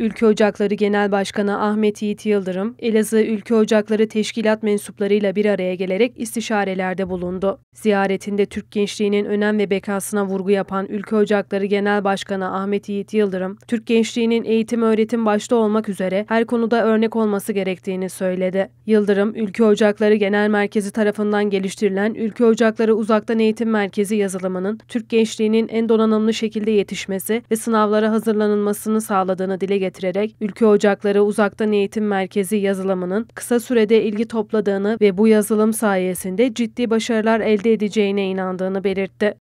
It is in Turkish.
Ülke Ocakları Genel Başkanı Ahmet Yiğit Yıldırım, Elazığ Ülke Ocakları Teşkilat mensuplarıyla bir araya gelerek istişarelerde bulundu. Ziyaretinde Türk gençliğinin önem ve bekasına vurgu yapan Ülke Ocakları Genel Başkanı Ahmet Yiğit Yıldırım, Türk gençliğinin eğitim öğretim başta olmak üzere her konuda örnek olması gerektiğini söyledi. Yıldırım, Ülke Ocakları Genel Merkezi tarafından geliştirilen Ülke Ocakları Uzaktan Eğitim Merkezi yazılımının Türk gençliğinin en donanımlı şekilde yetişmesi ve sınavlara hazırlanılmasını sağladığını dile getirdi getirerek Ülke Ocakları Uzaktan Eğitim Merkezi yazılımının kısa sürede ilgi topladığını ve bu yazılım sayesinde ciddi başarılar elde edeceğine inandığını belirtti.